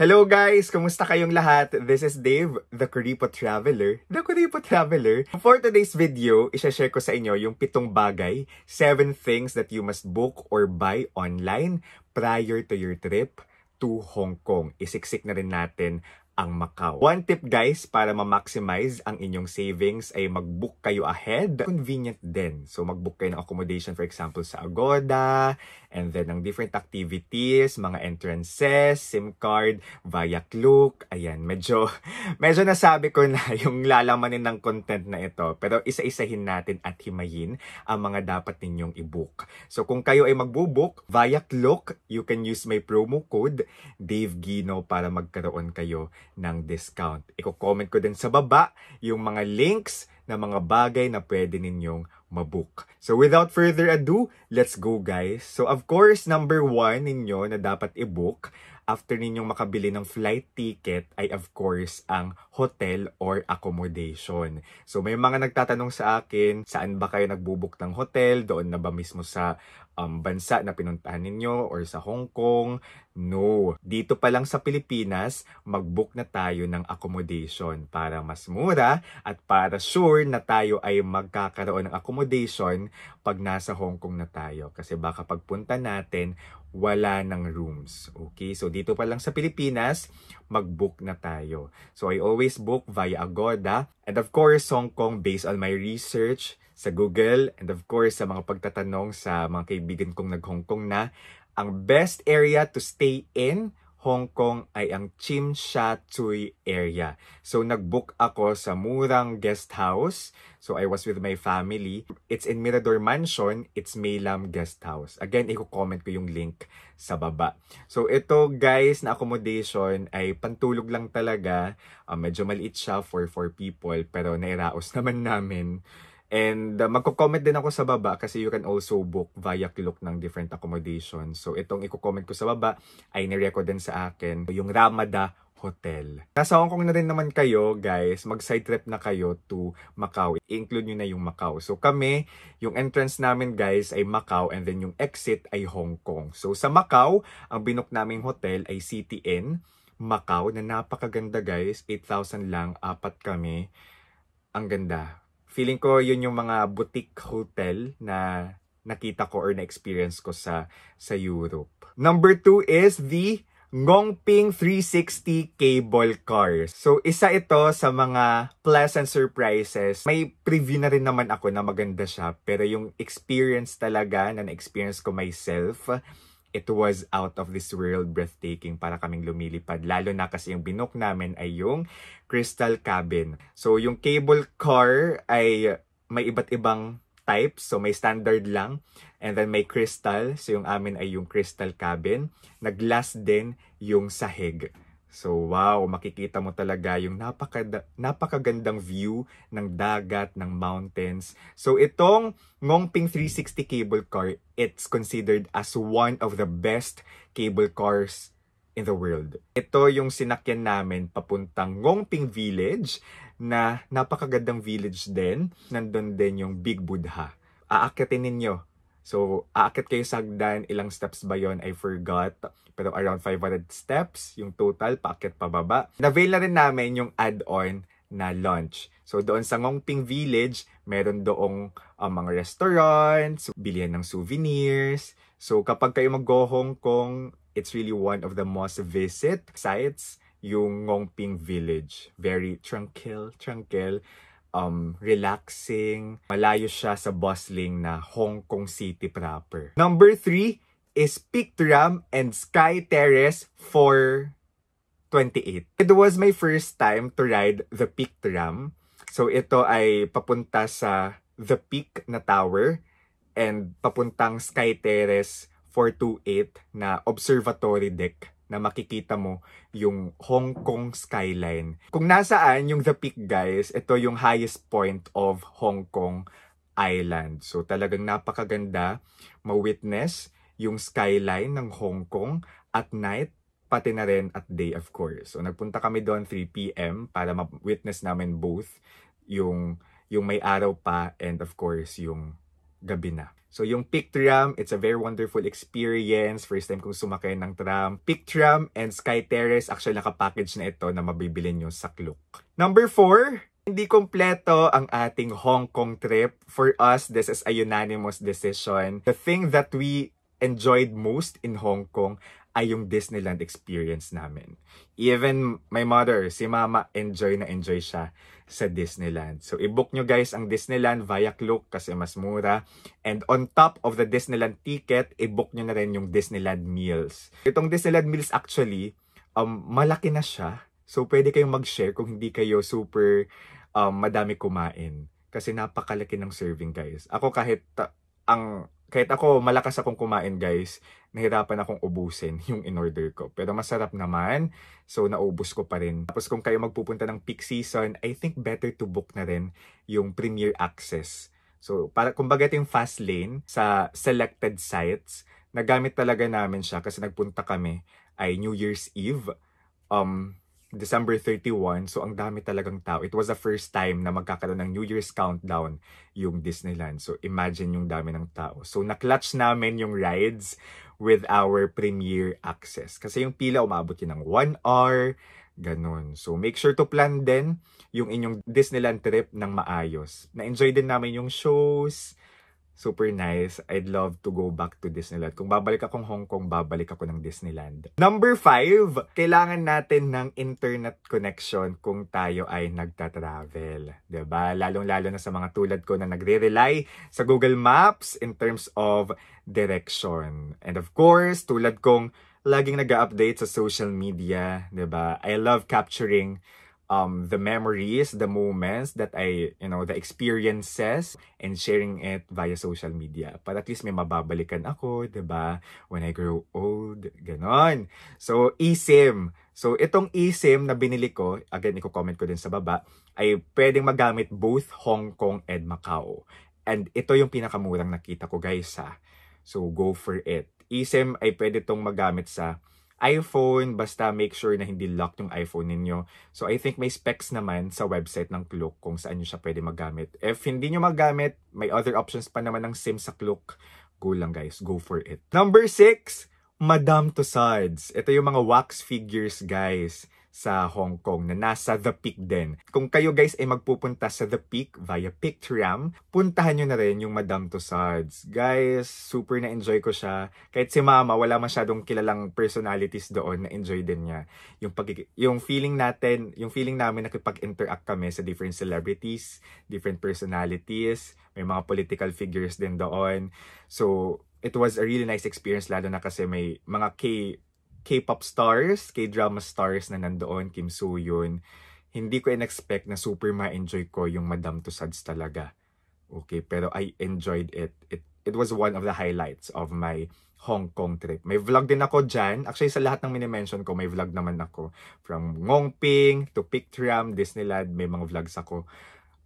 Hello guys! Kumusta kayong lahat? This is Dave, the Kuripo Traveler. The Kuripo Traveler! For today's video, isashare ko sa inyo yung pitong bagay, 7 things that you must book or buy online prior to your trip to Hong Kong. Isiksik na rin natin ang Macau. One tip guys para ma-maximize ang inyong savings ay mag-book kayo ahead. Convenient din. So mag-book kayo ng accommodation for example sa Agoda and then ng different activities, mga entrances, SIM card, via Klook. Ayan, medyo, medyo nasabi ko na yung lalamanin ng content na ito. Pero isa-isahin natin at himayin ang mga dapat ninyong i-book. So kung kayo ay mag-book via Klook, you can use my promo code Dave Gino para magkaroon kayo ng discount. Iko-comment ko din sa baba yung mga links na mga bagay na pwede ninyong mabook. So without further ado, let's go guys. So of course, number one ninyo na dapat i-book after ninyong makabili ng flight ticket ay of course ang hotel or accommodation. So may mga nagtatanong sa akin, saan ba kayo nagbubuk ng hotel? Doon na ba mismo sa um, bansa na pinuntahan ninyo or sa Hong Kong. No. Dito pa lang sa Pilipinas, mag-book na tayo ng accommodation para mas mura at para sure na tayo ay magkakaroon ng accommodation pag nasa Hong Kong na tayo. Kasi baka pagpunta natin, wala ng rooms. Okay, so dito pa lang sa Pilipinas, mag-book na tayo. So I always book via Agoda. And of course, Hong Kong based on my research, sa Google and of course sa mga pagtatanong sa mga kaibigan kong nag-Hong Kong na ang best area to stay in Hong Kong ay ang Tsim Sha Tsui area. So nag-book ako sa murang guest house. So I was with my family. It's in Mirador Mansion. It's Maylam Guest House. Again, i-comment ko yung link sa baba. So ito guys na accommodation ay pantulog lang talaga. Uh, medyo maliit siya for 4 people pero nairaos naman namin. And uh, magko-comment din ako sa baba kasi you can also book via Klook ng different accommodations. So itong i-comment ko sa baba ay nireco din sa akin yung Ramada Hotel. Nasa Hong Kong na rin naman kayo guys, mag side trip na kayo to Macau. I-include nyo na yung Macau. So kami, yung entrance namin guys ay Macau and then yung exit ay Hong Kong. So sa Macau, ang binook naming hotel ay CTN Macau na napakaganda guys. 8,000 lang, apat kami. Ang ganda. Feeling ko yun yung mga boutique hotel na nakita ko or na-experience ko sa, sa Europe. Number two is the Ngongping 360 cable car. So, isa ito sa mga pleasant surprises. May preview na rin naman ako na maganda siya. Pero yung experience talaga na na-experience ko myself, it was out of this world breathtaking para kaming lumilipad. Lalo na kasi yung binok namin ay yung crystal cabin. So yung cable car ay may iba't ibang type. So may standard lang. And then may crystal. So yung amin ay yung crystal cabin. Naglass din yung sahig. So wow, makikita mo talaga yung napaka, napakagandang view ng dagat, ng mountains. So itong Ngongping 360 cable car, it's considered as one of the best cable cars in the world. Ito yung sinakyan namin papuntang Ngongping Village na napakagandang village din. Nandun din yung Big Buddha. Aakyatin ninyo So, aakit kayo sa hagdan. Ilang steps ba yon I forgot. Pero around 500 steps, yung total, paakit pababa. na Navail na rin namin yung add-on na lunch. So, doon sa Ngongping Village, meron doong uh, mga restaurants, bilihan ng souvenirs. So, kapag kayo mag-go-Hong Kong, it's really one of the most visit sites, yung Ngongping Village. Very tranquil, tranquil um, relaxing, malayo siya sa bustling na Hong Kong City proper. Number three is Peak Tram and Sky Terrace 428. It was my first time to ride the Peak Tram. So ito ay papunta sa The Peak na tower and papuntang Sky Terrace 428 na observatory deck na makikita mo yung Hong Kong skyline. Kung nasaan yung The Peak guys, ito yung highest point of Hong Kong Island. So talagang napakaganda ma-witness yung skyline ng Hong Kong at night pati na rin at day of course. So nagpunta kami doon 3 p.m. para ma-witness namin both yung yung may araw pa and of course yung gabi na. So yung Peak Tram, it's a very wonderful experience. First time kong sumakay ng tram. Peak Tram and Sky Terrace, actually nakapackage na ito na mabibili nyo sa Klook. Number 4, hindi kompleto ang ating Hong Kong trip. For us, this is a unanimous decision. The thing that we enjoyed most in Hong Kong ay yung Disneyland experience namin. Even my mother, si mama, enjoy na enjoy siya sa Disneyland. So i-book nyo guys ang Disneyland via Klook kasi mas mura. And on top of the Disneyland ticket, i-book nyo na rin yung Disneyland meals. Itong Disneyland meals actually, um, malaki na siya. So pwede kayong mag-share kung hindi kayo super um, madami kumain. Kasi napakalaki ng serving guys. Ako kahit ang kahit ako, malakas akong kumain guys, nahirapan akong ubusin yung in-order ko. Pero masarap naman, so naubos ko pa rin. Tapos kung kayo magpupunta ng peak season, I think better to book na rin yung premier access. So, para, kumbaga ito yung fast lane sa selected sites. Nagamit talaga namin siya kasi nagpunta kami ay New Year's Eve. Um, December 31. So, ang dami talagang tao. It was the first time na magkakaroon ng New Year's countdown yung Disneyland. So, imagine yung dami ng tao. So, naklatch namin yung rides with our premier access. Kasi yung pila umabot yun ng 1 hour, ganun. So, make sure to plan din yung inyong Disneyland trip ng maayos. Na-enjoy din namin yung shows, super nice. I'd love to go back to Disneyland. Kung babalik akong Hong Kong, babalik ako ng Disneyland. Number five, kailangan natin ng internet connection kung tayo ay nagta-travel. ba? Diba? Lalong-lalo na sa mga tulad ko na nagre-rely sa Google Maps in terms of direction. And of course, tulad kong laging nag-update sa social media, ba? Diba? I love capturing um, the memories, the moments that I, you know, the experiences and sharing it via social media. Para at least may mababalikan ako, ba diba? When I grow old, ganon. So, eSIM. So, itong eSIM na binili ko, again, iko comment ko din sa baba, ay pwedeng magamit both Hong Kong and Macau. And ito yung pinakamurang nakita ko, guys, ha. So, go for it. eSIM ay pwede tong magamit sa iPhone, basta make sure na hindi locked yung iPhone ninyo. So I think may specs naman sa website ng Klook kung saan nyo siya pwede magamit. If hindi nyo magamit, may other options pa naman ng SIM sa Klook. Go lang guys, go for it. Number 6, Madame Tussauds. Ito yung mga wax figures guys sa Hong Kong na nasa The Peak din. Kung kayo guys ay magpupunta sa The Peak via Pictram, puntahan nyo na rin yung Madame Tussauds. Guys, super na-enjoy ko siya. Kahit si Mama, wala masyadong kilalang personalities doon, na-enjoy din niya. Yung, pag yung feeling natin, yung feeling namin nakipag-interact kami sa different celebrities, different personalities, may mga political figures din doon. So, it was a really nice experience lalo na kasi may mga K K-pop stars, K-drama stars na nandoon, Kim Soo Hyun, hindi ko in-expect na super ma-enjoy ko yung Madam Tussauds talaga. Okay, pero I enjoyed it. It it was one of the highlights of my Hong Kong trip. May vlog din ako dyan. Actually, sa lahat ng minimension ko, may vlog naman ako. From Ngongping to Pictram, Disneyland, may mga vlogs ako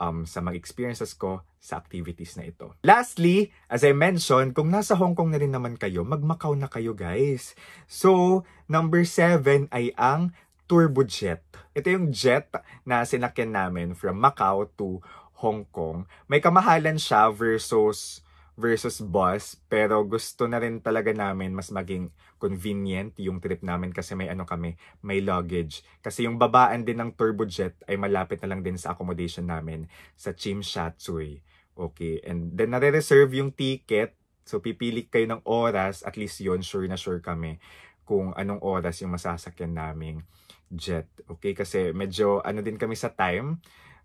um, sa mga experiences ko sa activities na ito. Lastly, as I mentioned, kung nasa Hong Kong na rin naman kayo, mag-Macau na kayo guys. So, number 7 ay ang tour turbojet. Ito yung jet na sinakyan namin from Macau to Hong Kong. May kamahalan siya versus versus bus. Pero gusto na rin talaga namin mas maging convenient yung trip namin kasi may ano kami, may luggage. Kasi yung babaan din ng turbojet ay malapit na lang din sa accommodation namin sa Chimshatsuy. Okay, and then nare-reserve yung ticket. So pipili kayo ng oras, at least yon sure na sure kami kung anong oras yung masasakyan naming jet. Okay, kasi medyo ano din kami sa time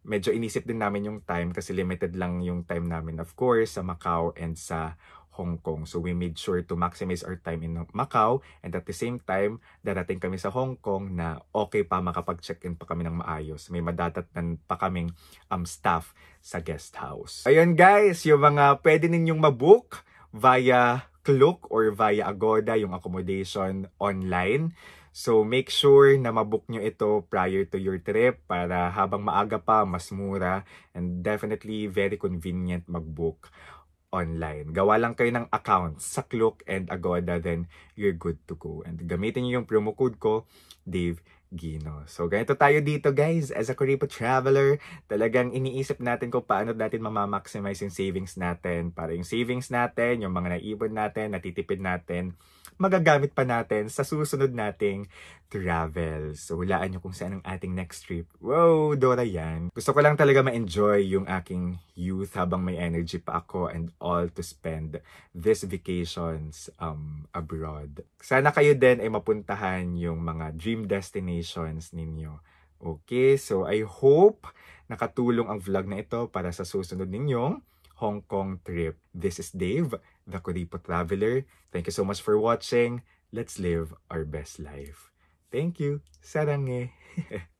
medyo inisip din namin yung time kasi limited lang yung time namin of course sa Macau and sa Hong Kong. So we made sure to maximize our time in Macau and at the same time, darating kami sa Hong Kong na okay pa makapag-check-in pa kami ng maayos. May madatatnan pa kaming um, staff sa guest house. Ayun guys, yung mga pwede ninyong mabook via Klook or via Agoda, yung accommodation online. So make sure na mabook nyo ito prior to your trip para habang maaga pa, mas mura and definitely very convenient magbook online. Gawa lang kayo ng account sa Klook and Agoda then you're good to go. And gamitin niyo yung promo code ko, Dave Gino. So ganito tayo dito guys. As a Kuripo traveler, talagang iniisip natin kung paano natin mamamaximize yung savings natin. Para yung savings natin, yung mga naipon natin, natitipid natin, magagamit pa natin sa susunod nating travel. So, hulaan nyo kung saan ang ating next trip. Wow, Dora yan. Gusto ko lang talaga ma-enjoy yung aking youth habang may energy pa ako and all to spend this vacations um, abroad. Sana kayo din ay mapuntahan yung mga dream destinations ninyo. Okay, so I hope nakatulong ang vlog na ito para sa susunod ninyong Hong Kong trip. This is Dave the Kodipo Traveler. Thank you so much for watching. Let's live our best life. Thank you. Sarang eh.